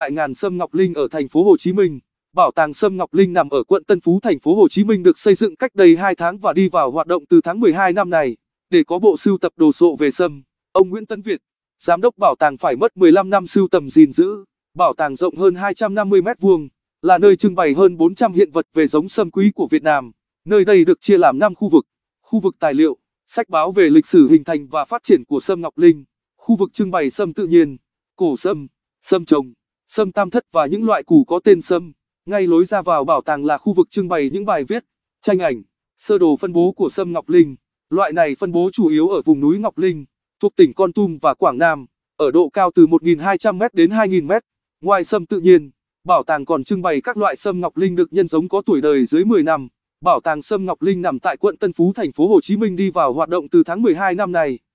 Tại ngàn Sâm Ngọc Linh ở thành phố Hồ Chí Minh, Bảo tàng Sâm Ngọc Linh nằm ở quận Tân Phú thành phố Hồ Chí Minh được xây dựng cách đây 2 tháng và đi vào hoạt động từ tháng 12 năm này. Để có bộ sưu tập đồ sộ về sâm, ông Nguyễn Tấn Việt, giám đốc bảo tàng phải mất 15 năm sưu tầm gìn giữ. Bảo tàng rộng hơn 250 m vuông là nơi trưng bày hơn 400 hiện vật về giống sâm quý của Việt Nam. Nơi đây được chia làm 5 khu vực: khu vực tài liệu, sách báo về lịch sử hình thành và phát triển của sâm Ngọc Linh, khu vực trưng bày sâm tự nhiên, cổ sâm, sâm trồng sâm tam thất và những loại củ có tên sâm. Ngay lối ra vào bảo tàng là khu vực trưng bày những bài viết, tranh ảnh, sơ đồ phân bố của sâm Ngọc Linh. Loại này phân bố chủ yếu ở vùng núi Ngọc Linh, thuộc tỉnh Con Tum và Quảng Nam, ở độ cao từ 1.200m đến 2.000m. Ngoài sâm tự nhiên, bảo tàng còn trưng bày các loại sâm Ngọc Linh được nhân giống có tuổi đời dưới 10 năm. Bảo tàng sâm Ngọc Linh nằm tại quận Tân Phú, thành phố Hồ Chí Minh đi vào hoạt động từ tháng 12 năm nay.